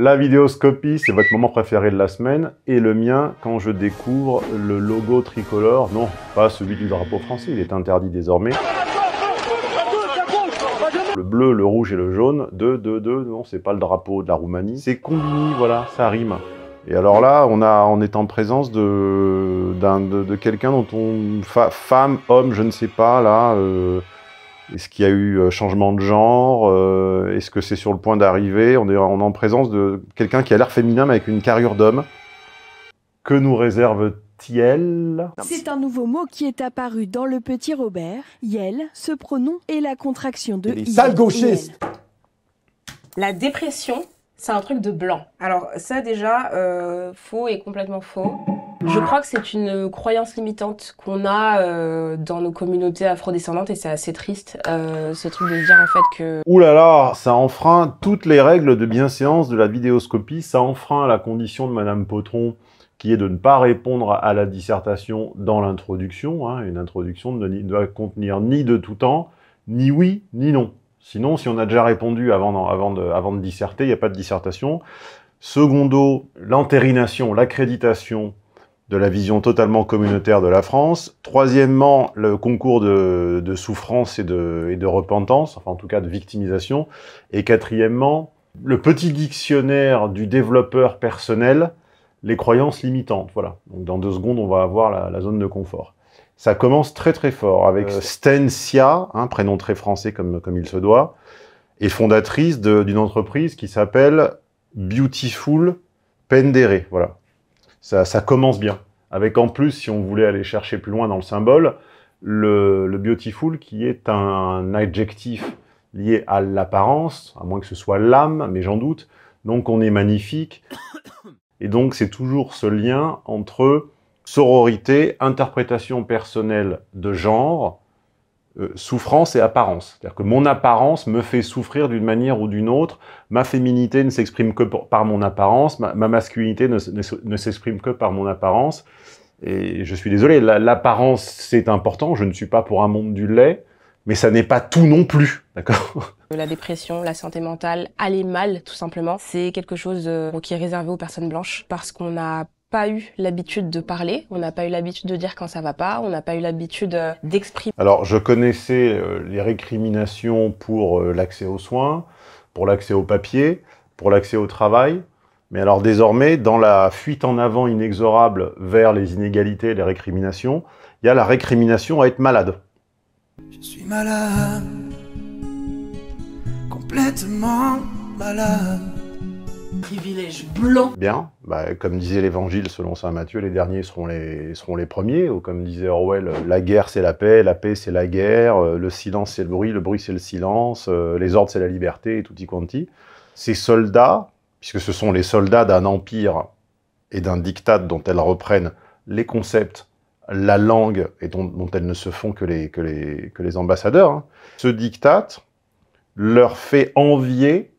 La vidéoscopie, c'est votre moment préféré de la semaine, et le mien quand je découvre le logo tricolore, non, pas celui du drapeau français, il est interdit désormais. Le bleu, le rouge et le jaune, Deux, deux, deux. non, c'est pas le drapeau de la Roumanie, c'est Combini, voilà, ça rime. Et alors là, on, a, est en présence de, quelqu'un dont on... femme, homme, je ne sais pas, là... Euh, est-ce qu'il y a eu euh, changement de genre euh, Est-ce que c'est sur le point d'arriver on est, en présence de quelqu'un qui a l'air féminin mais avec une carrure d'homme. Que nous réserve c'est un nouveau mot qui est apparu dans le petit Robert. Yel, ce pronom est la contraction de Sale gauchiste La dépression c'est un truc de blanc. Alors ça déjà, euh, faux et complètement faux. Je crois que c'est une croyance limitante qu'on a euh, dans nos communautés afrodescendantes et c'est assez triste, euh, ce truc de dire en fait que... Ouh là là, ça enfreint toutes les règles de bienséance de la vidéoscopie, ça enfreint la condition de Madame Potron qui est de ne pas répondre à la dissertation dans l'introduction. Hein, une introduction ne doit contenir ni de tout temps, ni oui, ni non. Sinon, si on a déjà répondu avant, de, avant de disserter, il n'y a pas de dissertation. Secondo, l'entérination, l'accréditation de la vision totalement communautaire de la France. Troisièmement, le concours de, souffrance et de, repentance, enfin en tout cas de victimisation. Et quatrièmement, le petit dictionnaire du développeur personnel, les croyances limitantes. Voilà. Donc dans deux secondes, on va avoir la zone de confort ça commence très très fort avec euh, stencia hein, prénom très français comme, comme il se doit, et fondatrice d'une entreprise qui s'appelle Beautiful Pendere. Voilà. Ça, commence bien. Avec en plus, si on voulait aller chercher plus loin dans le symbole, le, le beautiful qui est un adjectif lié à l'apparence, à moins que ce soit l'âme, mais j'en doute. Donc on est magnifique. Et donc c'est toujours ce lien entre sororité, interprétation personnelle de genre, euh, souffrance et apparence. C'est-à-dire que mon apparence me fait souffrir d'une manière ou d'une autre, ma féminité ne s'exprime que par mon apparence, ma, masculinité ne, s'exprime que par mon apparence. Et je suis désolé, l'apparence c'est important, je ne suis pas pour un monde du lait, mais ça n'est pas tout non plus, d'accord La dépression, la santé mentale, aller mal tout simplement, c'est quelque chose euh, qui est réservé aux personnes blanches parce qu'on a pas eu l'habitude de parler, on n'a pas eu l'habitude de dire quand ça va pas, on n'a pas eu l'habitude euh, d'exprimer. Alors je connaissais euh, les récriminations pour euh, l'accès aux soins, pour l'accès au papier, pour l'accès au travail, mais alors désormais, dans la fuite en avant inexorable vers les inégalités et les récriminations, il y a la récrimination à être malade. Je suis malade, complètement malade. Privilège blanc. Bien, bah, comme disait l'évangile selon saint Matthieu, les derniers seront les, seront les premiers, ou comme disait Orwell, la guerre c'est la paix, la paix c'est la guerre, euh, le silence c'est le bruit, le bruit c'est le silence, euh, les ordres c'est la liberté, et tout y quanti. Ces soldats, puisque ce sont les soldats d'un empire et d'un diktat dont elles reprennent les concepts, la langue, et dont, elles ne se font que les, que les, que les ambassadeurs, hein, ce diktat leur fait envier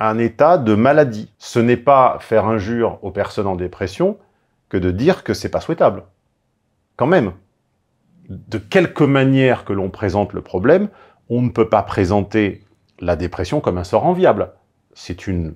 un état de maladie. Ce n'est pas faire injure aux personnes en dépression que de dire que c'est pas souhaitable. Quand même. De quelque manière que l'on présente le problème, on ne peut pas présenter la dépression comme un sort enviable. C'est une,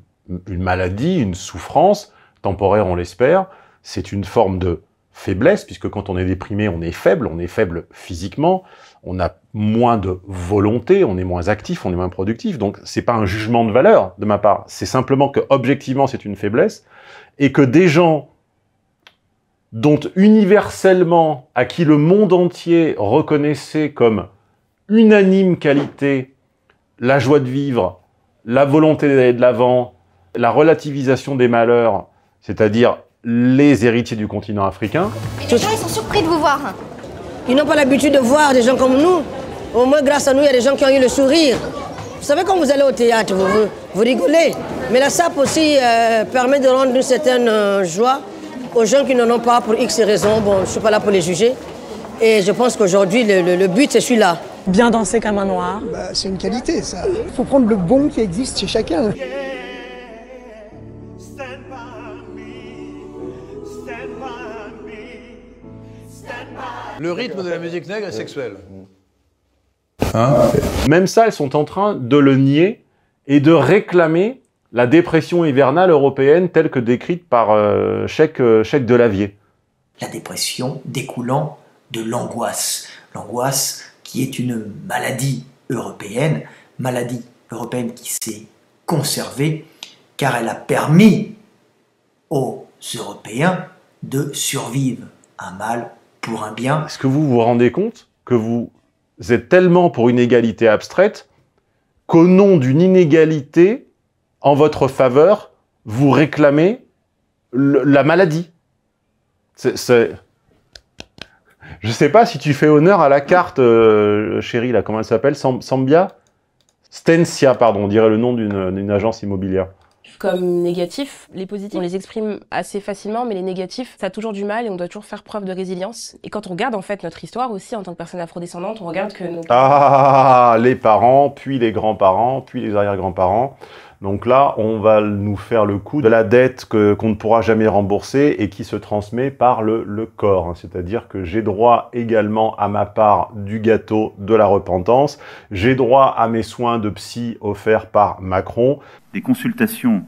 une maladie, une souffrance, temporaire on l'espère, c'est une forme de faiblesse, puisque quand on est déprimé, on est faible, on est faible physiquement, on a moins de volonté, on est moins actif, on est moins productif. Donc c'est pas un jugement de valeur de ma part, c'est simplement que objectivement c'est une faiblesse et que des gens dont universellement, à qui le monde entier reconnaissait comme unanime qualité la joie de vivre, la volonté d'aller de l'avant, la relativisation des malheurs, c'est-à-dire les héritiers du continent africain. les gens, sont surpris de vous voir. Hein. Ils n'ont pas l'habitude de voir des gens comme nous. Au moins, grâce à nous, il y a des gens qui ont eu le sourire. Vous savez, quand vous allez au théâtre, vous, vous, rigolez. Mais la SAP aussi euh, permet de rendre une certaine euh, joie aux gens qui n'en ont pas pour X raisons. Bon, je ne suis pas là pour les juger. Et je pense qu'aujourd'hui, le, but, c'est celui-là. Bien danser comme un noir. Bah, c'est une qualité, ça. Il faut prendre le bon qui existe chez chacun. Le rythme de la musique nègre est sexuel. Hein Même ça, elles sont en train de le nier et de réclamer la dépression hivernale européenne telle que décrite par euh, Chèque, euh, de Delavier. La dépression découlant de l'angoisse. L'angoisse qui est une maladie européenne, maladie européenne qui s'est conservée car elle a permis aux Européens de survivre. Un mal pour un bien. Est-ce que vous vous rendez compte que vous êtes tellement pour une égalité abstraite qu'au nom d'une inégalité en votre faveur, vous réclamez la maladie Je Je sais pas si tu fais honneur à la carte, euh, chérie, là, comment elle s'appelle Sambia Stencia, pardon, on dirait le nom d'une agence immobilière comme négatifs. Les positifs, on les exprime assez facilement, mais les négatifs, ça a toujours du mal et on doit toujours faire preuve de résilience. Et quand on regarde en fait notre histoire aussi en tant que personne afrodescendante, on regarde que nos... Ah, ah, ah, ah les parents, puis les grands-parents, puis les arrière-grands-parents. Donc là, on va nous faire le coup de la dette qu'on ne pourra jamais rembourser et qui se transmet par le corps. Hein, c'est-à-dire que j'ai droit également à ma part du gâteau de la repentance, j'ai droit à mes soins de psy offerts par Macron, des consultations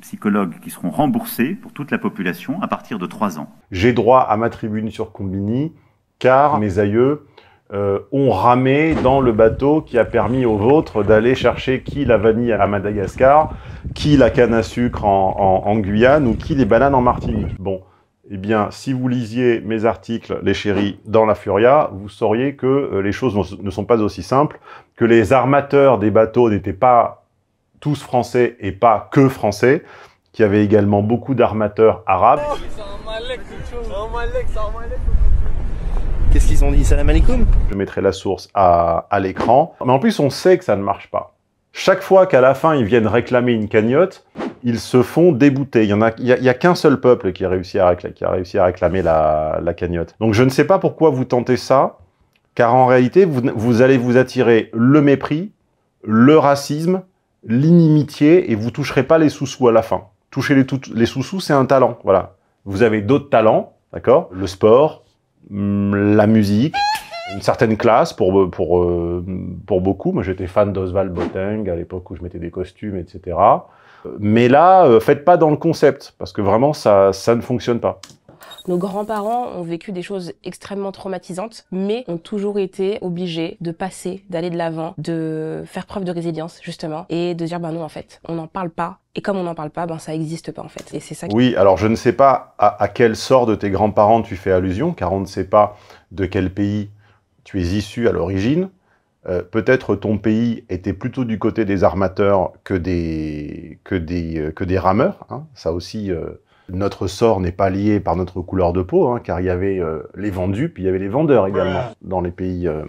psychologues qui seront remboursées pour toute la population à partir de 3 ans. J'ai droit à ma tribune sur Combini car mes aïeux euh, ont ramé dans le bateau qui a permis aux vôtres d'aller chercher qui la vanille à Madagascar, qui la canne à sucre en, en Guyane ou qui les bananes en Martinique. Bon, eh bien, si vous lisiez mes articles, les chéris, dans la Furia, vous sauriez que euh, les choses ne sont pas aussi simples, que les armateurs des bateaux n'étaient pas tous français et pas que français, qui avait également beaucoup d'armateurs arabes. Qu'est-ce qu'ils ont dit Salam Je mettrai la source à, à l'écran. Mais en plus, on sait que ça ne marche pas. Chaque fois qu'à la fin, ils viennent réclamer une cagnotte, ils se font débouter. Il y en a, y a, qu'un seul peuple qui a réussi à, réclamer, qui a réussi à réclamer la, la, cagnotte. Donc je ne sais pas pourquoi vous tentez ça, car en réalité, vous allez vous attirer le mépris, le racisme l'inimitié et vous toucherez pas les sous-sous à la fin. Toucher les, les sous-sous, c'est un talent. Voilà. Vous avez d'autres talents, d'accord Le sport, mm, la musique, une certaine classe pour, pour, euh, pour beaucoup. Moi, j'étais fan d'Oswald Botteng à l'époque où je mettais des costumes, etc. Mais là, euh, faites pas dans le concept, parce que vraiment, ça, ça ne fonctionne pas. Nos grands-parents ont vécu des choses extrêmement traumatisantes, mais ont toujours été obligés de passer, d'aller de l'avant, de faire preuve de résilience, justement, et de dire, ben non, en fait, on n'en parle pas, et comme on n'en parle pas, ben ça n'existe pas en fait. Et c'est ça. Qui... Oui, alors je ne sais pas à, quel sort de tes grands-parents tu fais allusion, car on ne sait pas de quel pays tu es issu à l'origine. Euh, peut-être ton pays était plutôt du côté des armateurs que des que des euh, que des rameurs. Hein. Ça aussi, euh, notre sort n'est pas lié par notre couleur de peau, hein, car il y avait euh, les vendus, puis il y avait les vendeurs également dans les pays euh,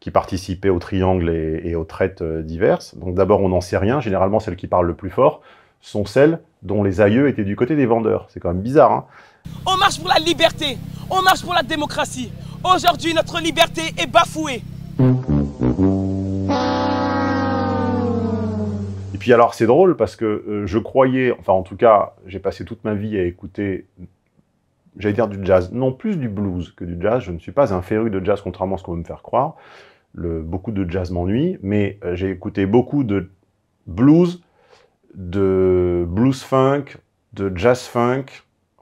qui participaient au triangle et, aux traites euh, diverses. Donc d'abord, on n'en sait rien. Généralement, celles qui parlent le plus fort sont celles dont les aïeux étaient du côté des vendeurs. C'est quand même bizarre. Hein. on marche pour la liberté, on marche pour la démocratie. Aujourd'hui, notre liberté est bafouée. Mmh. puis alors c'est drôle parce que euh, je croyais, enfin en tout cas, j'ai passé toute ma vie à écouter, j'allais dire du jazz, non plus du blues que du jazz. Je ne suis pas un féru de jazz, contrairement à ce qu'on veut me faire croire. beaucoup de jazz m'ennuie, mais euh, j'ai écouté beaucoup de blues, de blues funk, de jazz funk,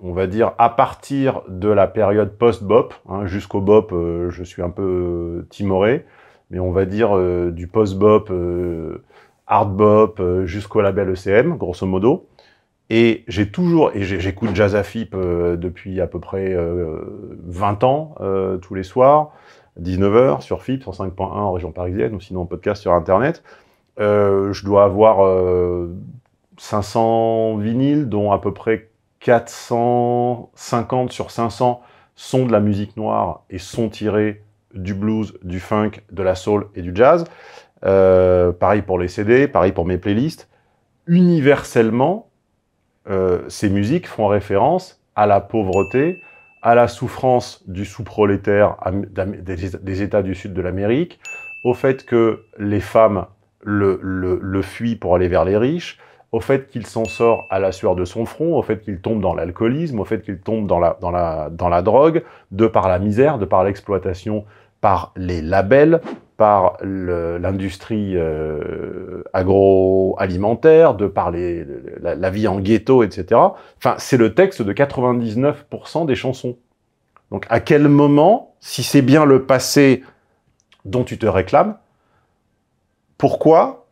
on va dire à partir de la période post-bop, hein, jusqu'au bop, euh, je suis un peu timoré, mais on va dire du post-bop hard euh, jusqu'au label ECM, grosso modo. Et j'ai toujours, et j'écoute Jazz à euh, depuis à peu près 20 euh, ans, tous les soirs, 19h sur FIP, 105.1 en région parisienne, ou sinon en podcast sur Internet. je dois avoir 500 vinyles, dont à peu près 450 sur 500 sont de la musique noire et sont tirés du blues, du funk, de la soul et du jazz. Euh, pareil pour les CD, pareil pour mes playlists. Universellement, euh, ces musiques font référence à la pauvreté, à la souffrance du sous-prolétaire des, États du sud de l'Amérique, au fait que les femmes le, le fuient pour aller vers les riches, au fait qu'il s'en sort à la sueur de son front, au fait qu'il tombe dans l'alcoolisme, au fait qu'il tombe dans la, dans, la, dans la drogue, de par la misère, de par l'exploitation par les labels, par l'industrie euh, agroalimentaire, de parler la, vie en ghetto, etc. Enfin, c'est le texte de 99% des chansons. Donc, à quel moment, si c'est bien le passé dont tu te réclames, pourquoi,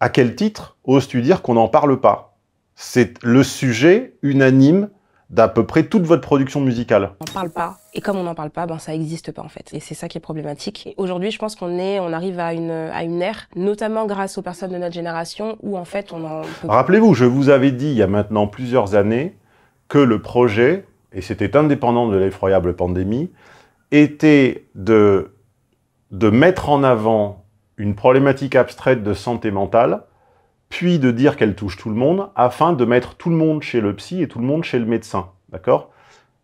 à quel titre, oses-tu dire qu'on n'en parle pas C'est le sujet unanime d'à peu près toute votre production musicale. On parle pas. Et comme on n'en parle pas, ben ça n'existe pas en fait. Et c'est ça qui est problématique. Aujourd'hui, je pense qu'on est, on arrive à une, à une ère, notamment grâce aux personnes de notre génération, où en fait on en... Rappelez-vous, je vous avais dit il y a maintenant plusieurs années que le projet, et c'était indépendant de l'effroyable pandémie, était de, de mettre en avant une problématique abstraite de santé mentale puis de dire qu'elle touche tout le monde, afin de mettre tout le monde chez le psy et tout le monde chez le médecin. D'accord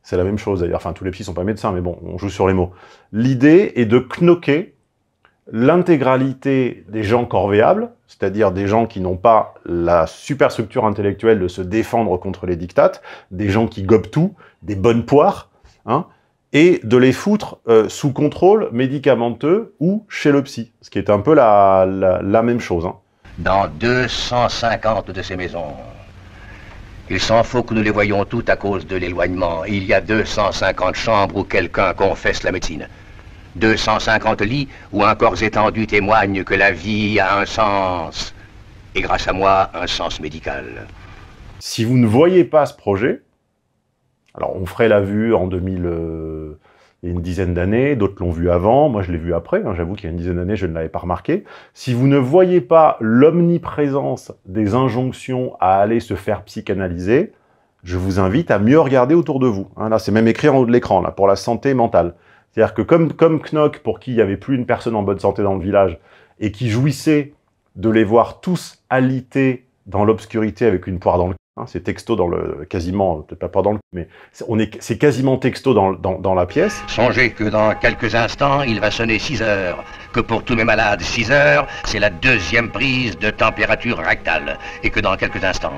C'est la même chose d'ailleurs. Enfin, tous les psys sont pas médecins, mais bon, on joue sur les mots. L'idée est de knoquer l'intégralité des gens corvéables, c'est-à-dire des gens qui n'ont pas la superstructure intellectuelle de se défendre contre les dictates, des gens qui gobent tout, des bonnes poires, hein, et de les foutre euh, sous contrôle médicamenteux ou chez le psy, ce qui est un peu la, même chose. Hein dans 250 de ces maisons. Il s'en faut que nous les voyons toutes à cause de l'éloignement. Il y a 250 chambres où quelqu'un confesse la médecine. 250 lits où un corps étendu témoigne que la vie a un sens. Et grâce à moi, un sens médical. Si vous ne voyez pas ce projet, alors on ferait la vue en 2000 il y a une dizaine d'années, d'autres l'ont vu avant, moi je l'ai vu après, hein, j'avoue qu'il y a une dizaine d'années, je ne l'avais pas remarqué. Si vous ne voyez pas l'omniprésence des injonctions à aller se faire psychanalyser, je vous invite à mieux regarder autour de vous. Hein, là, c'est même écrit en haut de l'écran, là, pour la santé mentale. C'est-à-dire que comme, comme Knock, pour qui il n'y avait plus une personne en bonne santé dans le village, et qui jouissait de les voir tous alités dans l'obscurité avec une poire dans le Hein, c'est texto dans le quasiment, peut-être pas dans le, mais on est, c'est quasiment texto dans, dans, la pièce. Songez que dans quelques instants, il va sonner 6 heures. Que pour tous mes malades, 6 heures, c'est la deuxième prise de température rectale. Et que dans quelques instants,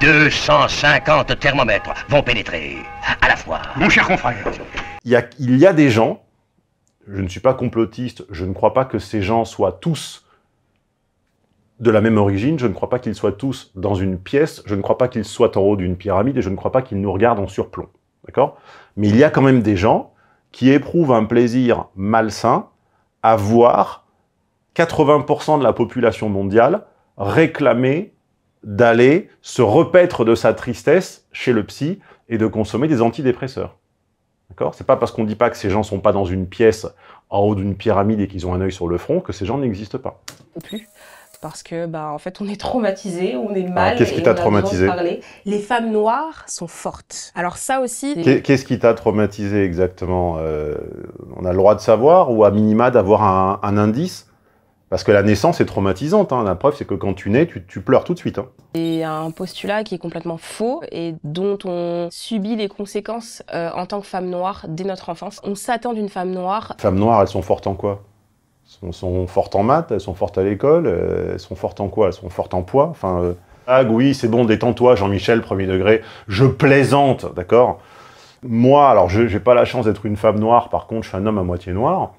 250 thermomètres vont pénétrer à la fois. Mon cher confrère. Il il y a des gens, je ne suis pas complotiste, je ne crois pas que ces gens soient tous de la même origine, je ne crois pas qu'ils soient tous dans une pièce, je ne crois pas qu'ils soient en haut d'une pyramide et je ne crois pas qu'ils nous regardent en surplomb. D'accord Mais il y a quand même des gens qui éprouvent un plaisir malsain à voir 80% de la population mondiale réclamer d'aller se repaître de sa tristesse chez le psy et de consommer des antidépresseurs. D'accord C'est pas parce qu'on dit pas que ces gens sont pas dans une pièce en haut d'une pyramide et qu'ils ont un œil sur le front que ces gens n'existent pas parce que, ben, en fait, on est traumatisé, on est ah, mal. Qu'est-ce qui t'a traumatisé Les femmes noires sont fortes. Alors ça aussi. Qu'est-ce qui t'a traumatisé exactement euh, On a le droit de savoir ou à minima d'avoir un, indice parce que la naissance est traumatisante. Hein. La preuve, c'est que quand tu nais, tu, pleures tout de suite. Hein. C'est un postulat qui est complètement faux et dont on subit les conséquences euh, en tant que femme noire dès notre enfance. On s'attend d'une femme noire. Femmes noires, elles sont fortes en quoi sont, sont, fortes en maths, elles sont fortes à l'école, euh, elles sont fortes en quoi Elles sont fortes en poids. Enfin, ah oui, c'est bon, détends-toi, Jean-Michel, premier degré. Je plaisante, d'accord Moi, alors, je n'ai pas la chance d'être une femme noire, par contre, je suis un homme à moitié noir.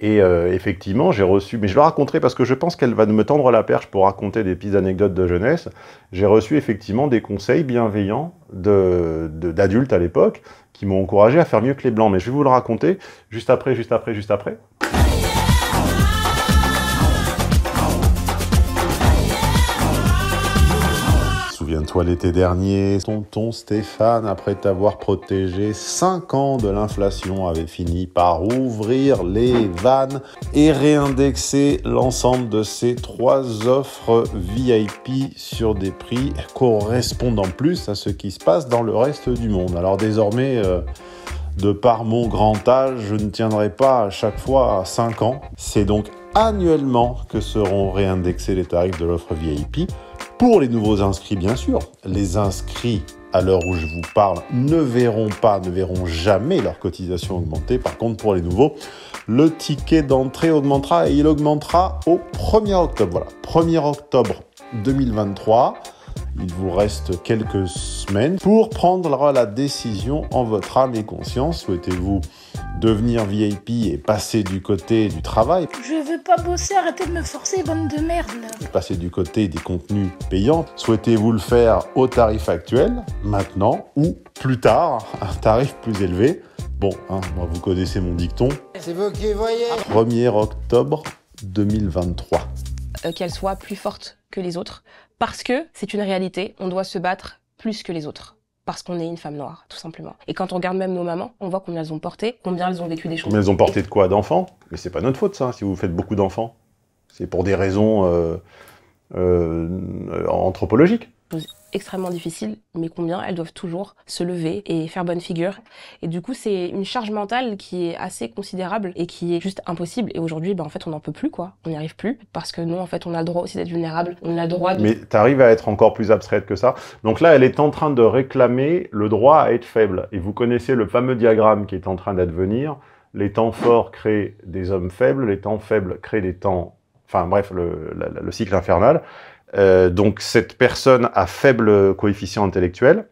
Et euh, effectivement, j'ai reçu, mais je le raconterai parce que je pense qu'elle va me tendre la perche pour raconter des petites anecdotes de jeunesse. J'ai reçu effectivement des conseils bienveillants d'adultes à l'époque qui m'ont encouragé à faire mieux que les blancs. Mais je vais vous le raconter juste après, juste après, juste après. toi l'été dernier, tonton Stéphane, après t'avoir protégé 5 ans de l'inflation, avait fini par ouvrir les vannes et réindexer l'ensemble de ses trois offres VIP sur des prix correspondant plus à ce qui se passe dans le reste du monde. Alors désormais... Euh, de par mon grand âge, je ne tiendrai pas à chaque fois à 5 ans. C'est donc annuellement que seront réindexés les tarifs de l'offre VIP. Pour les nouveaux inscrits, bien sûr, les inscrits à l'heure où je vous parle ne verront pas, ne verront jamais leur cotisation augmenter. Par contre, pour les nouveaux, le ticket d'entrée augmentera et il augmentera au 1er octobre. Voilà, 1er octobre 2023. Il vous reste quelques semaines pour prendre la décision en votre âme et conscience. Souhaitez-vous devenir VIP et passer du côté du travail Je veux pas bosser, arrêtez de me forcer, bande de merde Passer du côté des contenus payants. Souhaitez-vous le faire au tarif actuel, maintenant ou plus tard, un tarif plus élevé Bon, hein, vous connaissez mon dicton. C'est vous qui voyez 1er octobre 2023. Euh, qu'elle soit plus forte que les autres, parce que c'est une réalité, on doit se battre plus que les autres parce qu'on est une femme noire, tout simplement. Et quand on regarde même nos mamans, on voit combien elles ont porté, combien elles ont vécu des choses. Combien elles ont porté de quoi D'enfants Mais c'est pas notre faute, ça, si vous faites beaucoup d'enfants. C'est pour des raisons euh, euh, anthropologiques extrêmement difficile, mais combien elles doivent toujours se lever et faire bonne figure. Et du coup, c'est une charge mentale qui est assez considérable et qui est juste impossible. Et aujourd'hui, ben, en fait, on n'en peut plus, quoi. On n'y arrive plus parce que nous, en fait, on a le droit aussi d'être vulnérable. On a le droit Mais tu arrives à être encore plus abstraite que ça. Donc là, elle est en train de réclamer le droit à être faible. Et vous connaissez le fameux diagramme qui est en train d'advenir. Les temps forts créent des hommes faibles, les temps faibles créent des temps... Enfin bref, le cycle infernal. Euh, donc cette personne à faible coefficient intellectuel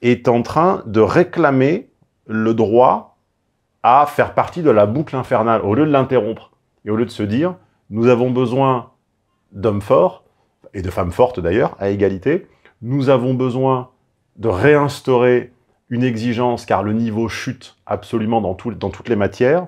est en train de réclamer le droit à faire partie de la boucle infernale, au lieu de l'interrompre, et au lieu de se dire, nous avons besoin d'hommes forts, et de femmes fortes d'ailleurs, à égalité, nous avons besoin de réinstaurer une exigence, car le niveau chute absolument dans toutes les matières,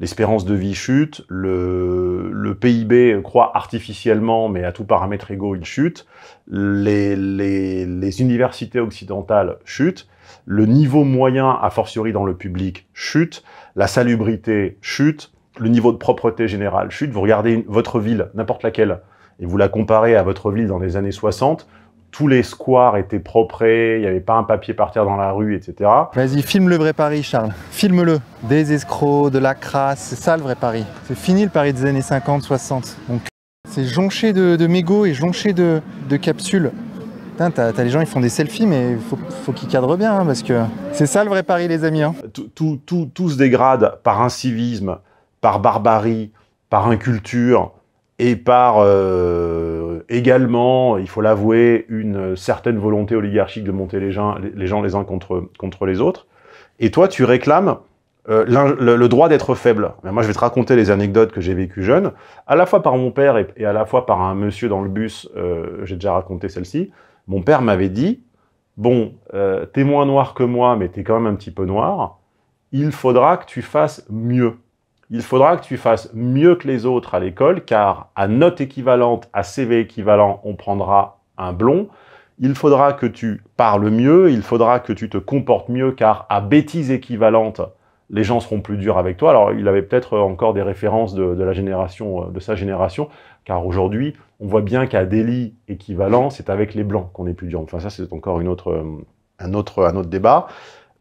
l'espérance de vie chute, le, le, PIB croît artificiellement, mais à tout paramètre égaux, il chute, les, les, universités occidentales chutent, le niveau moyen, a fortiori dans le public, chute, la salubrité chute, le niveau de propreté générale chute. Vous regardez votre ville, n'importe laquelle, et vous la comparez à votre ville dans les années 60, tous les squares étaient propres, il n'y avait pas un papier par terre dans la rue, etc. Vas-y, filme le vrai Paris, Charles. Filme-le. Des escrocs, de la crasse, c'est ça le vrai Paris. C'est fini le Paris des années 50, 60. Donc, c'est jonché de, mégots et jonché de, capsules. Putain, t'as, les gens, ils font des selfies, mais faut, faut qu'ils cadrent bien, hein, parce que c'est ça le vrai Paris, les amis. Hein. Tout, tout, se dégrade par incivisme, par barbarie, par inculture et par... Euh, euh, également, il faut l'avouer, une certaine volonté oligarchique de monter les gens les, gens les uns contre, contre les autres. Et toi, tu réclames euh, le, droit d'être faible. moi, je vais te raconter les anecdotes que j'ai vécues jeune, à la fois par mon père et, à la fois par un monsieur dans le bus, euh, j'ai déjà raconté celle-ci. Mon père m'avait dit, bon, t'es moins noir que moi, mais t'es quand même un petit peu noir, il faudra que tu fasses mieux il faudra que tu fasses mieux que les autres à l'école, car à note équivalente, à CV équivalent, on prendra un blond. Il faudra que tu parles mieux, il faudra que tu te comportes mieux, car à bêtise équivalente, les gens seront plus durs avec toi. Alors, il avait peut-être encore des références de, la génération, euh, de sa génération, car aujourd'hui, on voit bien qu'à délit équivalent, c'est avec les blancs qu'on est plus dur. Enfin, ça, c'est encore une autre, euh, un, autre, un autre débat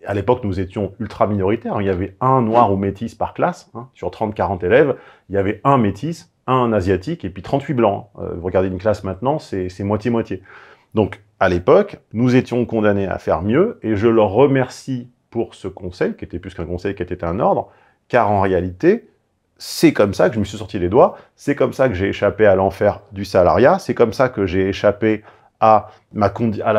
à l'époque, nous étions ultra minoritaires. Hein. Il y avait un noir ou métis par classe. Hein. Sur 30-40 élèves, il y avait un métis, un asiatique et puis 38 blancs. Hein. Euh, vous regardez une classe maintenant, c'est moitié-moitié. Donc, à l'époque, nous étions condamnés à faire mieux et je leur remercie pour ce conseil, qui était plus qu'un conseil, qui était un ordre, car en réalité, c'est comme ça que je me suis sorti les doigts, c'est comme ça que j'ai échappé à l'enfer du salariat, c'est comme ça que j'ai échappé à, la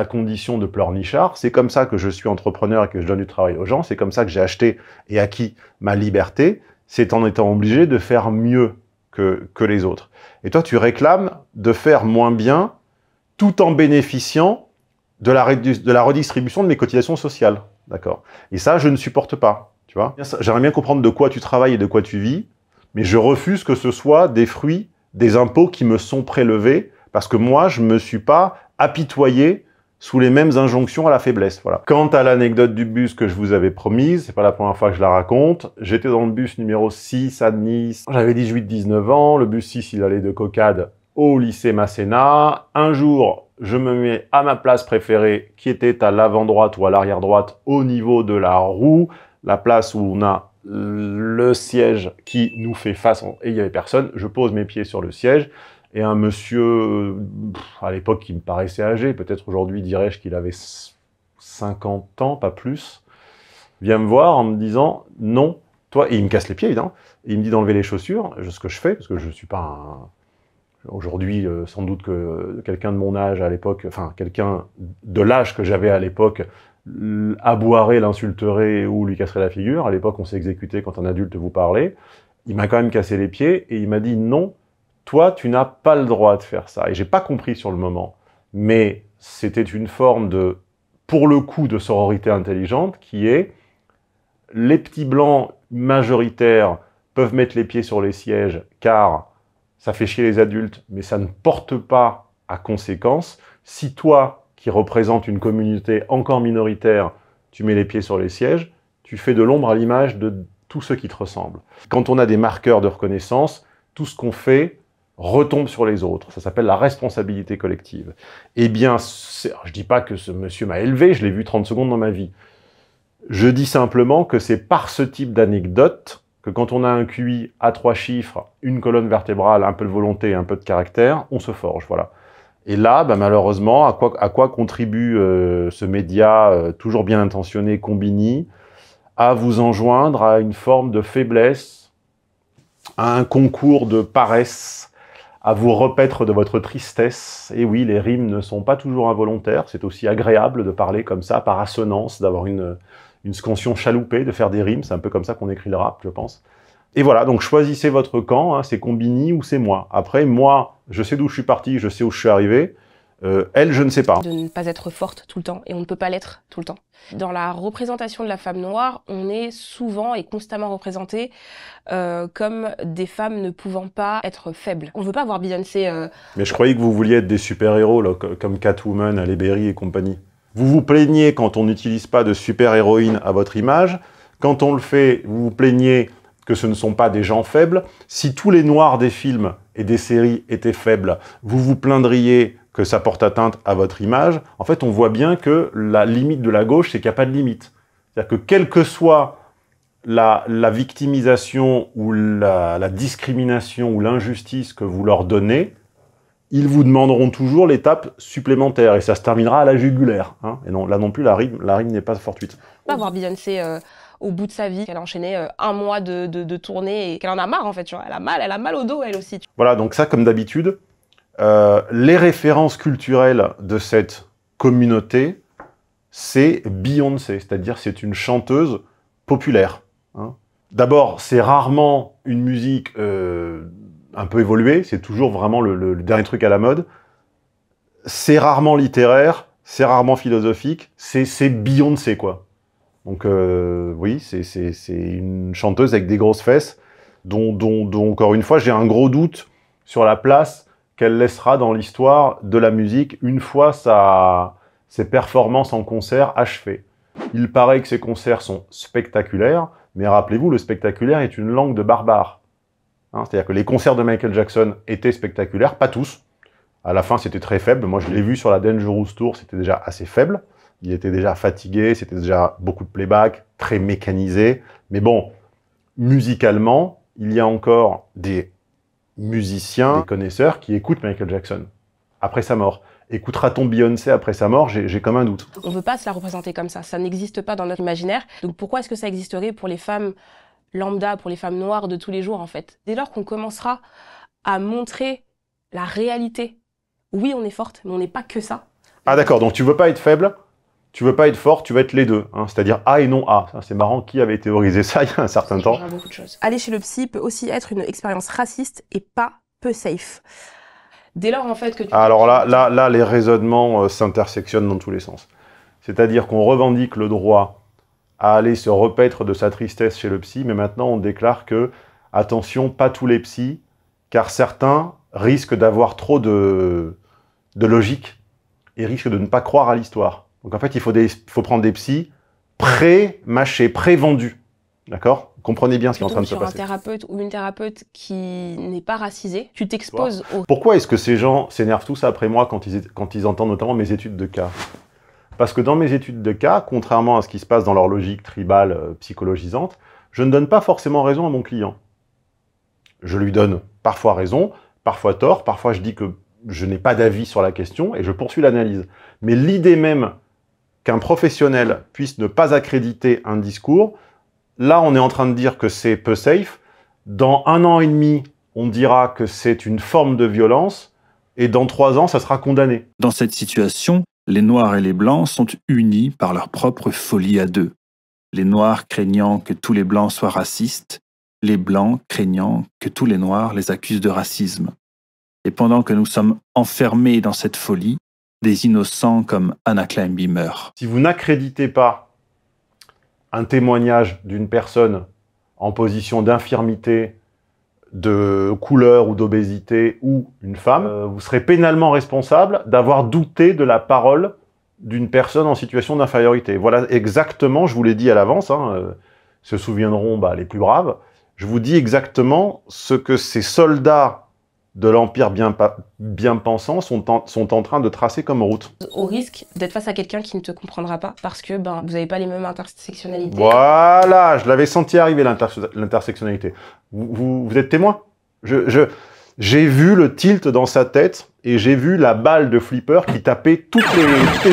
condition de pleurnichard. C'est comme ça que je suis entrepreneur et que je donne du travail aux gens. C'est comme ça que j'ai acheté et acquis ma liberté. C'est en étant obligé de faire mieux que, que les autres. Et toi, tu réclames de faire moins bien tout en bénéficiant de la, de la redistribution de mes cotisations sociales. D'accord Et ça, je ne supporte pas. Tu vois J'aimerais bien comprendre de quoi tu travailles et de quoi tu vis, mais je refuse que ce soit des fruits des impôts qui me sont prélevés parce que moi, je ne me suis pas apitoyer sous les mêmes injonctions à la faiblesse. Voilà. Quant à l'anecdote du bus que je vous avais promise, c'est pas la première fois que je la raconte. J'étais dans le bus numéro 6 à Nice. J'avais 18-19 ans. Le bus 6, il allait de Cocade au lycée Masséna. Un jour, je me mets à ma place préférée, qui était à l'avant-droite ou à l'arrière-droite, au niveau de la roue, la place où on a le siège qui nous fait face, et il y avait personne. Je pose mes pieds sur le siège et un monsieur, euh, à l'époque, qui me paraissait âgé, peut-être aujourd'hui dirais-je qu'il avait 50 ans, pas plus, vient me voir en me disant non, toi, et il me casse les pieds évidemment, il me dit d'enlever les chaussures, ce que je fais, parce que je ne suis pas un. Aujourd'hui, euh, sans doute que quelqu'un de mon âge à l'époque, enfin, quelqu'un de l'âge que j'avais à l'époque, aboierait, l'insulterait ou lui casserait la figure. À l'époque, on s'exécutait quand un adulte vous parlait. Il m'a quand même cassé les pieds et il m'a dit non, toi, tu n'as pas le droit de faire ça. Et j'ai pas compris sur le moment. Mais c'était une forme de, pour le coup, de sororité intelligente qui est les petits blancs majoritaires peuvent mettre les pieds sur les sièges car ça fait chier les adultes, mais ça ne porte pas à conséquence. Si toi, qui représente une communauté encore minoritaire, tu mets les pieds sur les sièges, tu fais de l'ombre à l'image de tous ceux qui te ressemblent. Quand on a des marqueurs de reconnaissance, tout ce qu'on fait retombe sur les autres. Ça s'appelle la responsabilité collective. Eh bien, je dis pas que ce monsieur m'a élevé, je l'ai vu 30 secondes dans ma vie. Je dis simplement que c'est par ce type d'anecdote que quand on a un QI à trois chiffres, une colonne vertébrale, un peu de volonté, un peu de caractère, on se forge, voilà. Et là, bah, malheureusement, à quoi, à quoi contribue euh, ce média euh, toujours bien intentionné, Combini, à vous enjoindre à une forme de faiblesse, à un concours de paresse, à vous repaître de votre tristesse. Et oui, les rimes ne sont pas toujours involontaires, c'est aussi agréable de parler comme ça, par assonance, d'avoir une, une scansion chaloupée, de faire des rimes, c'est un peu comme ça qu'on écrit le rap, je pense. Et voilà, donc choisissez votre camp, hein, c'est Combini ou c'est moi. Après, moi, je sais d'où je suis parti, je sais où je suis arrivé, euh, elle, je ne sais pas. De ne pas être forte tout le temps, et on ne peut pas l'être tout le temps. Dans la représentation de la femme noire, on est souvent et constamment représenté euh, comme des femmes ne pouvant pas être faibles. On ne veut pas voir Beyoncé... Euh, Mais je croyais que vous vouliez être des super-héros, comme Catwoman, Halle Berry et compagnie. Vous vous plaignez quand on n'utilise pas de super-héroïne à votre image. Quand on le fait, vous vous plaignez que ce ne sont pas des gens faibles. Si tous les noirs des films et des séries étaient faibles, vous vous plaindriez que ça porte atteinte à votre image, en fait, on voit bien que la limite de la gauche, c'est qu'il n'y a pas de limite. C'est-à-dire que quelle que soit la, victimisation ou la, discrimination ou l'injustice que vous leur donnez, ils vous demanderont toujours l'étape supplémentaire et ça se terminera à la jugulaire. Hein. Et non, là non plus, la rime, la n'est pas fortuite. On va voir Beyoncé euh, au bout de sa vie, qu'elle a enchaîné euh, un mois de, tournée et qu'elle en a marre en fait. Tu vois. Elle a mal, elle a mal au dos elle aussi. Voilà, donc ça, comme d'habitude, euh, les références culturelles de cette communauté, c'est Beyoncé, c'est-à-dire c'est une chanteuse populaire. Hein. D'abord, c'est rarement une musique euh, un peu évoluée, c'est toujours vraiment le, dernier truc à la mode. C'est rarement littéraire, c'est rarement philosophique, c'est Beyoncé, quoi. Donc euh, oui, c'est une chanteuse avec des grosses fesses, dont encore une fois, j'ai un gros doute sur la place qu'elle laissera dans l'histoire de la musique une fois sa, ses performances en concert achevées. Il paraît que ses concerts sont spectaculaires, mais rappelez-vous, le spectaculaire est une langue de barbare. Hein, c'est-à-dire que les concerts de Michael Jackson étaient spectaculaires, pas tous. À la fin, c'était très faible. Moi, je l'ai vu sur la Dangerous Tour, c'était déjà assez faible. Il était déjà fatigué, c'était déjà beaucoup de playback, très mécanisé. Mais bon, musicalement, il y a encore des musiciens, des connaisseurs qui écoutent Michael Jackson après sa mort. Écoutera-t-on Beyoncé après sa mort J'ai comme un doute. On ne veut pas se la représenter comme ça. Ça n'existe pas dans notre imaginaire. Donc pourquoi est-ce que ça existerait pour les femmes lambda, pour les femmes noires de tous les jours en fait Dès lors qu'on commencera à montrer la réalité, oui on est forte, mais on n'est pas que ça. Ah d'accord, donc tu veux pas être faible tu veux pas être fort, tu veux être les deux. Hein, C'est-à-dire A et non A. C'est marrant, qui avait théorisé ça il y a un certain temps beaucoup de choses. Aller chez le psy peut aussi être une expérience raciste et pas peu safe. Dès lors, en fait, que tu... Ah, alors là, là, là les raisonnements euh, s'intersectionnent dans tous les sens. C'est-à-dire qu'on revendique le droit à aller se repaître de sa tristesse chez le psy, mais maintenant on déclare que, attention, pas tous les psys, car certains risquent d'avoir trop de, de logique et risquent de ne pas croire à l'histoire. Donc en fait, il faut, faut prendre des psys pré-mâchés, pré-vendus. D'accord Comprenez bien ce qui est en train de se passer. un thérapeute ou une thérapeute qui n'est pas racisée, tu t'exposes au... Pourquoi est-ce que ces gens s'énervent tous après moi quand ils, entendent notamment mes études de cas Parce que dans mes études de cas, contrairement à ce qui se passe dans leur logique tribale euh, psychologisante, je ne donne pas forcément raison à mon client. Je lui donne parfois raison, parfois tort, parfois je dis que je n'ai pas d'avis sur la question et je poursuis l'analyse. Mais l'idée même qu'un professionnel puisse ne pas accréditer un discours, là on est en train de dire que c'est peu safe. Dans un an et demi, on dira que c'est une forme de violence. Et dans trois ans, ça sera condamné. Dans cette situation, les Noirs et les Blancs sont unis par leur propre folie à deux. Les Noirs craignant que tous les Blancs soient racistes, les Blancs craignant que tous les Noirs les accusent de racisme. Et pendant que nous sommes enfermés dans cette folie, des innocents comme Anna Kleinbeamer. Si vous n'accréditez pas un témoignage d'une personne en position d'infirmité, de couleur ou d'obésité ou une femme, euh, vous serez pénalement responsable d'avoir douté de la parole d'une personne en situation d'infériorité. Voilà exactement, je vous l'ai dit à l'avance, hein, euh, se souviendront bah, les plus braves, je vous dis exactement ce que ces soldats de l'empire bien, bien, pensant sont en, sont en train de tracer comme route. Au risque d'être face à quelqu'un qui ne te comprendra pas parce que ben, vous n'avez pas les mêmes intersectionnalités. Voilà, je l'avais senti arriver l'intersectionnalité. Vous, êtes témoin je, J'ai vu le tilt dans sa tête et j'ai vu la balle de flipper qui tapait toutes les, toutes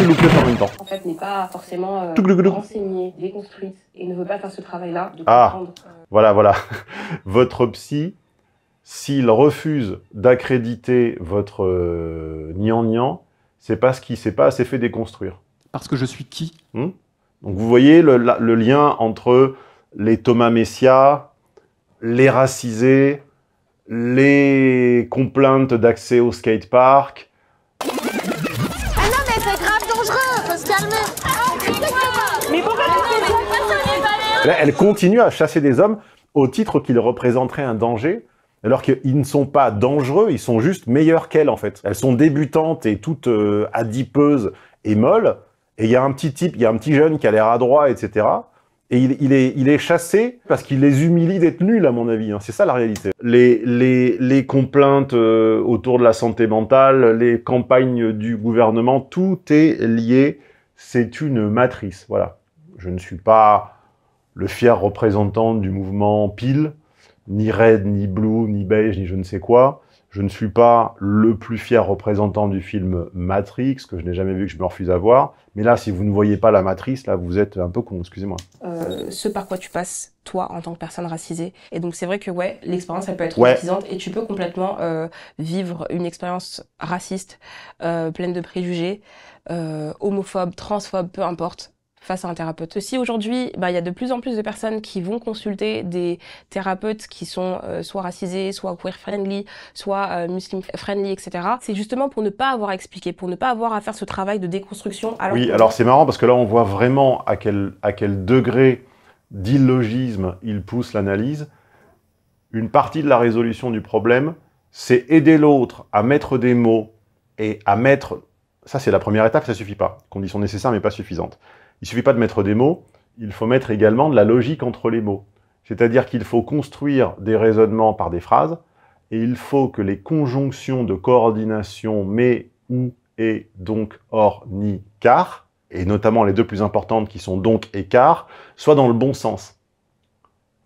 les, en même temps. En fait, n'est pas forcément euh, renseignée, déconstruite et ne veut pas faire ce travail-là. Ah, euh, voilà, voilà. Votre psy s'il refuse d'accréditer votre nian-nian, euh, c'est parce qu'il ne s'est pas assez fait déconstruire. Parce que je suis qui hmm Donc vous voyez le, lien entre les Thomas Messia, les racisés, les complaintes d'accès au skatepark. Ah non mais c'est grave dangereux, mais pourquoi ah Elle continue à chasser des hommes au titre qu'ils représenteraient un danger alors qu'ils ne sont pas dangereux, ils sont juste meilleurs qu'elles en fait. Elles sont débutantes et toutes euh, adipeuses et molles, et il y a un petit type, il y a un petit jeune qui a l'air adroit, etc. Et il, est, chassé parce qu'il les humilie d'être nuls, à mon avis. Hein. C'est ça la réalité. Les, les, complaintes euh, autour de la santé mentale, les campagnes du gouvernement, tout est lié. C'est une matrice. Voilà. Je ne suis pas le fier représentant du mouvement pile ni red, ni blue, ni beige, ni je ne sais quoi. Je ne suis pas le plus fier représentant du film Matrix, que je n'ai jamais vu, que je me refuse à voir. Mais là, si vous ne voyez pas la Matrix, là, vous êtes un peu con, excusez-moi. Euh, ce par quoi tu passes, toi, en tant que personne racisée. Et donc, c'est vrai que, ouais, l'expérience, elle peut être suffisante et tu peux complètement euh, vivre une expérience raciste, euh, pleine de préjugés, homophobe, transphobe, peu importe, face à un thérapeute. Si aujourd'hui, bah, il y a de plus en plus de personnes qui vont consulter des thérapeutes qui sont euh, soit racisés, soit queer-friendly, soit euh, muslim-friendly, etc., c'est justement pour ne pas avoir à expliquer, pour ne pas avoir à faire ce travail de déconstruction. oui, alors c'est marrant parce que là, on voit vraiment à quel, à quel degré d'illogisme il pousse l'analyse. Une partie de la résolution du problème, c'est aider l'autre à mettre des mots et à mettre... Ça, c'est la première étape, ça suffit pas. Condition nécessaire, mais pas suffisante. Il suffit pas de mettre des mots, il faut mettre également de la logique entre les mots. C'est-à-dire qu'il faut construire des raisonnements par des phrases, et il faut que les conjonctions de coordination mais, ou, et, donc, or, ni, car, et notamment les deux plus importantes qui sont donc et car, soient dans le bon sens.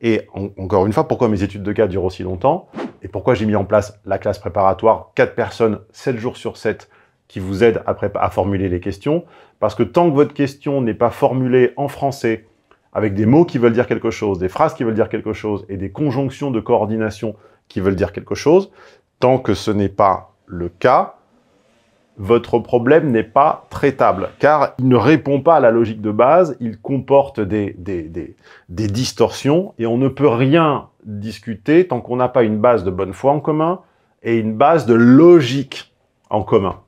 Et encore une fois, pourquoi mes études de cas durent aussi longtemps, et pourquoi j'ai mis en place la classe préparatoire, 4 personnes, 7 jours sur 7, qui vous aide après à formuler les questions. Parce que tant que votre question n'est pas formulée en français, avec des mots qui veulent dire quelque chose, des phrases qui veulent dire quelque chose et des conjonctions de coordination qui veulent dire quelque chose, tant que ce n'est pas le cas, votre problème n'est pas traitable, car il ne répond pas à la logique de base, il comporte des, des, des, des distorsions, et on ne peut rien discuter tant qu'on n'a pas une base de bonne foi en commun et une base de logique en commun.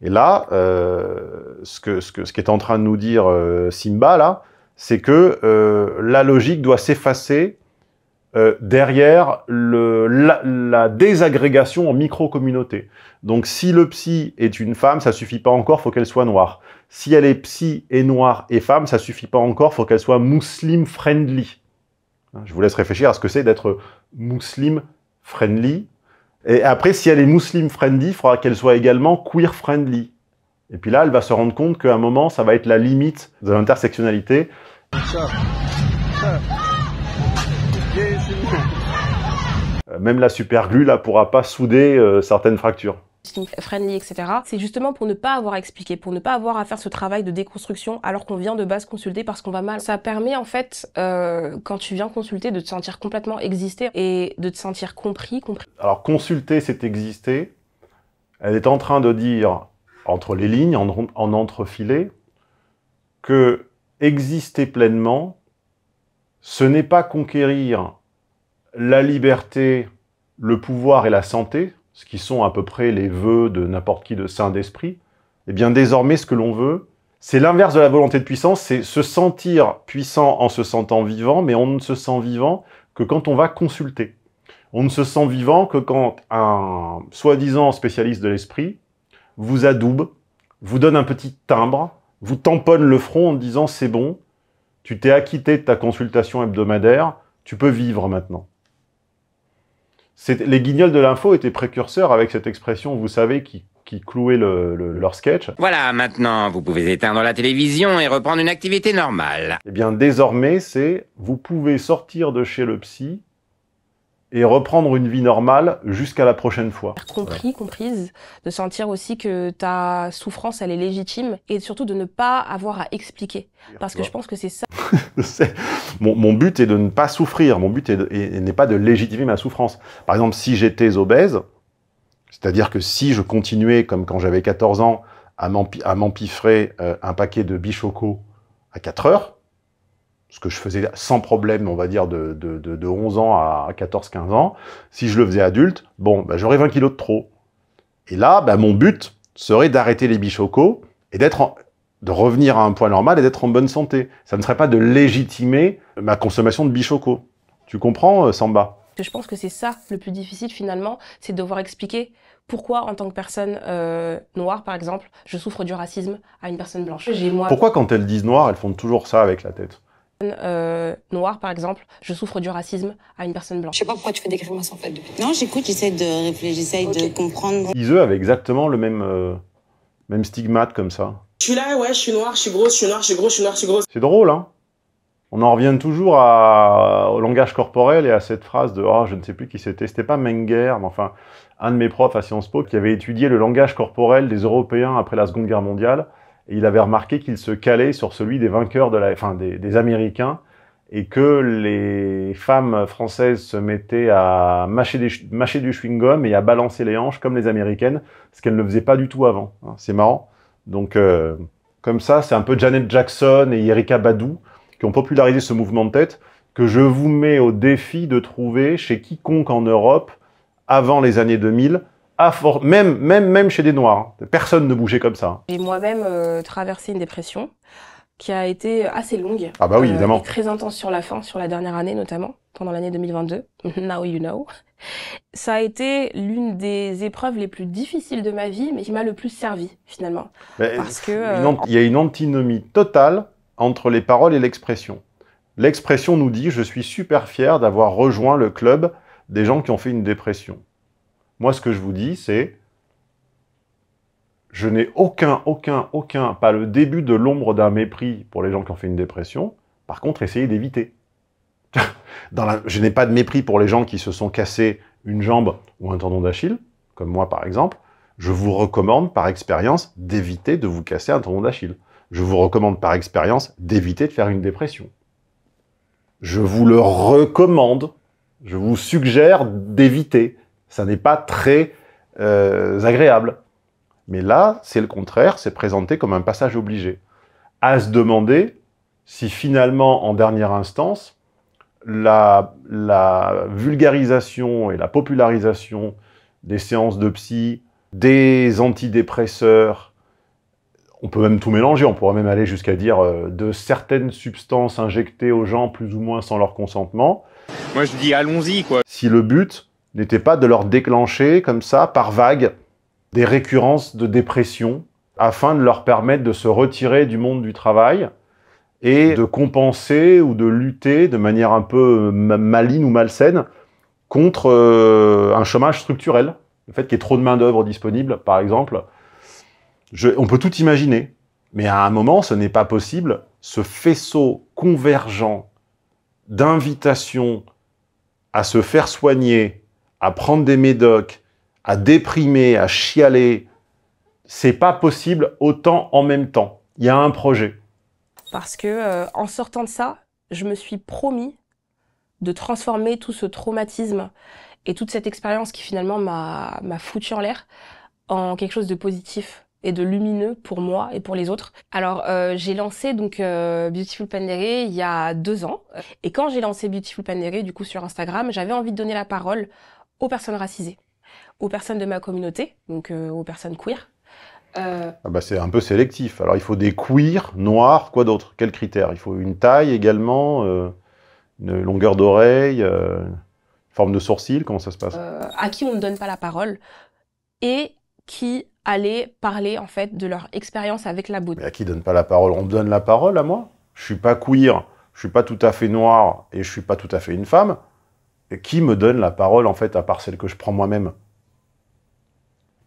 Et là, euh, ce, ce, qu'est en train de nous dire euh, Simba, là, c'est que euh, la logique doit s'effacer derrière la, désagrégation en micro-communautés. Donc si le psy est une femme, ça suffit pas encore, faut qu'elle soit noire. Si elle est psy et noire et femme, ça suffit pas encore, faut qu'elle soit muslim friendly. Je vous laisse réfléchir à ce que c'est d'être muslim friendly et après, si elle est muslim friendly, il faudra qu'elle soit également queer friendly. Et puis là, elle va se rendre compte qu'à un moment, ça va être la limite de l'intersectionnalité. Euh, même la superglue, là, pourra pas souder euh, certaines fractures friendly, etc. C'est justement pour ne pas avoir à expliquer, pour ne pas avoir à faire ce travail de déconstruction alors qu'on vient de base consulter parce qu'on va mal. Ça permet en fait, euh, quand tu viens consulter, de te sentir complètement exister et de te sentir compris, Alors consulter, c'est exister. Elle est en train de dire, entre les lignes, en, en que exister pleinement, ce n'est pas conquérir la liberté, le pouvoir et la santé, ce qui sont à peu près les vœux de n'importe qui de saint d'esprit, eh bien désormais ce que l'on veut, c'est l'inverse de la volonté de puissance, c'est se sentir puissant en se sentant vivant, mais on ne se sent vivant que quand on va consulter. On ne se sent vivant que quand un soi-disant spécialiste de l'esprit vous adoube, vous donne un petit timbre, vous tamponne le front en disant c'est bon, tu t'es acquitté de ta consultation hebdomadaire, tu peux vivre maintenant les guignols de l'info étaient précurseurs avec cette expression, vous savez, qui, clouait leur sketch. Voilà, maintenant, vous pouvez éteindre la télévision et reprendre une activité normale. Eh bien, désormais, c'est vous pouvez sortir de chez le psy et reprendre une vie normale jusqu'à la prochaine fois. Compris, comprise, de sentir aussi que ta souffrance, elle est légitime et surtout de ne pas avoir à expliquer. Parce que je pense que c'est ça. mon, but est de ne pas souffrir, mon but n'est pas de légitimer ma souffrance. Par exemple, si j'étais obèse, c'est-à-dire que si je continuais, comme quand j'avais 14 ans, à m'empiffrer euh, un paquet de bichocos à 4 heures, ce que je faisais sans problème, on va dire, de, 11 ans à 14-15 ans, si je le faisais adulte, bon, bah, j'aurais 20 kilos de trop. Et là, bah, mon but serait d'arrêter les bichocos et d'être de revenir à un poids normal et d'être en bonne santé. Ça ne serait pas de légitimer ma consommation de bichocos. Tu comprends, euh, Samba Je pense que c'est ça le plus difficile finalement, c'est de devoir expliquer pourquoi en tant que personne euh, noire, par exemple, je souffre du racisme à une personne blanche. Pourquoi quand elles disent noir, elles font toujours ça avec la tête Noir, euh, noire, par exemple, je souffre du racisme à une personne blanche. Je sais pas pourquoi tu fais des grimaces en fait. Depuis... Non, j'écoute, j'essaie de réfléchir, j'essaie de comprendre. eux avait exactement le même, euh, même stigmate comme ça. Je suis là, ouais, je suis noire, je suis grosse, je suis noire, je suis grosse, je suis noire, je suis grosse. C'est drôle, hein on en revient toujours au langage corporel et à cette phrase de oh, je ne sais plus qui c'était, c'était pas Menger, mais enfin, un de mes profs à Sciences Po qui avait étudié le langage corporel des Européens après la Seconde Guerre mondiale il avait remarqué qu'il se calait sur celui des vainqueurs de la, enfin, des, Américains et que les femmes françaises se mettaient à mâcher, du chewing-gum et à balancer les hanches comme les américaines, ce qu'elles ne faisaient pas du tout avant. Hein. C'est marrant. Donc, euh, comme ça, c'est un peu Janet Jackson et Erika Badou qui ont popularisé ce mouvement de tête que je vous mets au défi de trouver chez quiconque en Europe avant les années 2000 même, même, même chez des Noirs. Hein. Personne ne bougeait comme ça. J'ai moi-même euh, traversé une dépression qui a été assez longue. Ah bah oui, euh, évidemment. très intense sur la fin, sur la dernière année notamment, pendant l'année 2022. Now you know. Ça a été l'une des épreuves les plus difficiles de ma vie, mais qui m'a le plus servi finalement. parce que euh, il y a une antinomie totale entre les paroles et l'expression. L'expression nous dit je suis super fier d'avoir rejoint le club des gens qui ont fait une dépression. Moi, ce que je vous dis, c'est je n'ai aucun, aucun, aucun, pas le début de l'ombre d'un mépris pour les gens qui ont fait une dépression. Par contre, essayez d'éviter. je n'ai pas de mépris pour les gens qui se sont cassés une jambe ou un tendon d'Achille, comme moi par exemple. Je vous recommande par expérience d'éviter de vous casser un tendon d'Achille. Je vous recommande par expérience d'éviter de faire une dépression. Je vous le recommande. Je vous suggère d'éviter. Ça n'est pas très euh, agréable. Mais là, c'est le contraire, c'est présenté comme un passage obligé. À se demander si finalement, en dernière instance, la, vulgarisation et la popularisation des séances de psy, des antidépresseurs, on peut même tout mélanger, on pourrait même aller jusqu'à dire euh, de certaines substances injectées aux gens plus ou moins sans leur consentement. Moi je dis allons-y quoi. Si le but n'était pas de leur déclencher comme ça, par vagues, des récurrences de dépression afin de leur permettre de se retirer du monde du travail et de compenser ou de lutter de manière un peu maligne ou malsaine contre euh, un chômage structurel, le fait qu'il y ait trop de main-d'œuvre disponible, par exemple. on peut tout imaginer, mais à un moment, ce n'est pas possible. Ce faisceau convergent d'invitations à se faire soigner à prendre des médocs, à déprimer, à chialer, c'est pas possible autant en même temps. Il y a un projet. Parce que euh, en sortant de ça, je me suis promis de transformer tout ce traumatisme et toute cette expérience qui finalement m'a foutu en l'air en quelque chose de positif et de lumineux pour moi et pour les autres. Alors euh, j'ai lancé donc euh, Beautiful Pandere il y a deux ans et quand j'ai lancé Beautiful Pandere du coup sur Instagram, j'avais envie de donner la parole aux personnes racisées, aux personnes de ma communauté, donc euh, aux personnes queer. Euh, ah bah, c'est un peu sélectif. Alors il faut des queers, noirs, quoi d'autre Quels critères Il faut une taille également, euh, une longueur d'oreille, forme de sourcil, comment ça se passe À qui on ne donne pas la parole et qui allait parler en fait de leur expérience avec la beauté. Mais à qui donne pas la parole On me donne la parole à moi Je suis pas queer, je suis pas tout à fait noir et je suis pas tout à fait une femme qui me donne la parole, en fait, à part celle que je prends moi-même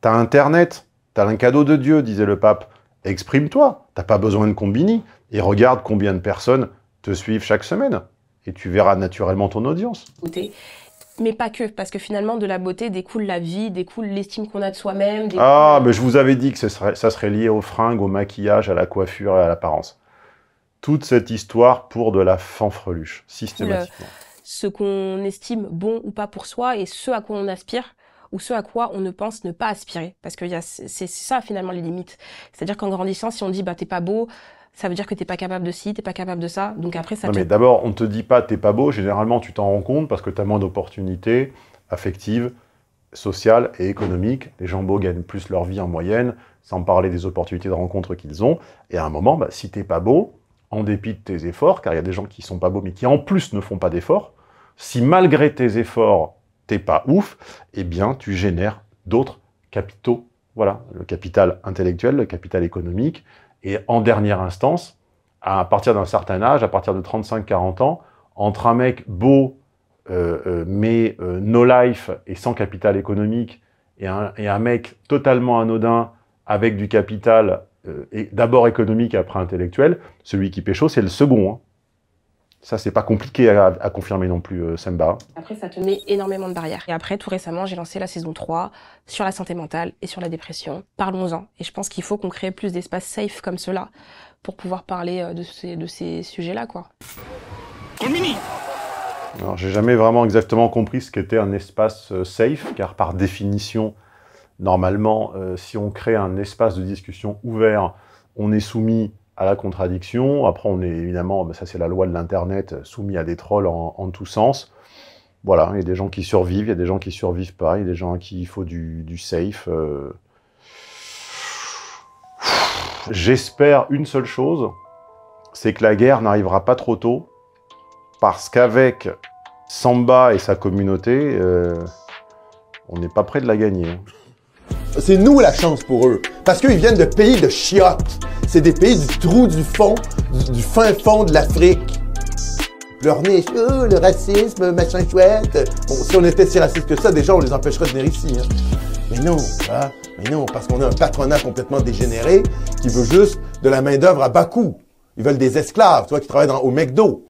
T'as Internet, t'as un cadeau de Dieu, disait le pape. Exprime-toi, t'as pas besoin de combini, et regarde combien de personnes te suivent chaque semaine, et tu verras naturellement ton audience. Mais pas que, parce que finalement, de la beauté découle la vie, découle l'estime qu'on a de soi-même. Ah, mais je vous avais dit que ça serait, lié aux fringues, au maquillage, à la coiffure et à l'apparence. Toute cette histoire pour de la fanfreluche, systématiquement ce qu'on estime bon ou pas pour soi et ce à quoi on aspire ou ce à quoi on ne pense ne pas aspirer. Parce que c'est ça finalement les limites. C'est-à-dire qu'en grandissant, si on dit bah t'es pas beau, ça veut dire que t'es pas capable de ci, t'es pas capable de ça. Donc après ça. Non, mais d'abord, on te dit pas t'es pas beau. Généralement, tu t'en rends compte parce que t'as moins d'opportunités affectives, sociales et économiques. Les gens beaux gagnent plus leur vie en moyenne, sans parler des opportunités de rencontres qu'ils ont. Et à un moment, bah, si t'es pas beau, en dépit de tes efforts, car il y a des gens qui sont pas beaux mais qui en plus ne font pas d'efforts, si malgré tes efforts, t'es pas ouf, eh bien, tu génères d'autres capitaux. Voilà, le capital intellectuel, le capital économique. Et en dernière instance, à partir d'un certain âge, à partir de 35-40 ans, entre un mec beau, euh, euh, mais euh, no life et sans capital économique, et un, mec totalement anodin avec du capital euh, d'abord économique et après intellectuel, celui qui pécho, c'est le second. Hein. Ça, c'est pas compliqué à, confirmer non plus, euh, Samba. Après, ça tenait énormément de barrières. Et après, tout récemment, j'ai lancé la saison 3 sur la santé mentale et sur la dépression. Parlons-en. Et je pense qu'il faut qu'on crée plus d'espaces safe comme cela pour pouvoir parler euh, de ces, sujets-là, quoi. Alors, j'ai jamais vraiment exactement compris ce qu'était un espace euh, safe, car par définition, normalement, si on crée un espace de discussion ouvert, on est soumis à la contradiction. Après, on est évidemment, ben, ça c'est la loi de l'Internet, euh, soumis à des trolls en, tous sens. Voilà, il y a des gens qui survivent, il y a des gens qui survivent pas, il y a des gens à qui il faut du, safe. Euh. J'espère une seule chose, c'est que la guerre n'arrivera pas trop tôt, parce qu'avec Samba et sa communauté, euh, on n'est pas près de la gagner. Hein. C'est nous la chance pour eux. Parce qu'ils viennent de pays de chiottes. C'est des pays du trou du fond, du, fin fond de l'Afrique. Leur niche, euh, le racisme, machin chouette. Bon, si on était si racistes que ça, déjà, on les empêcherait de venir ici. Hein. Mais non, hein? mais non, parce qu'on a un patronat complètement dégénéré qui veut juste de la main-d'œuvre à bas coût. Ils veulent des esclaves, toi qui travailles dans, au McDo.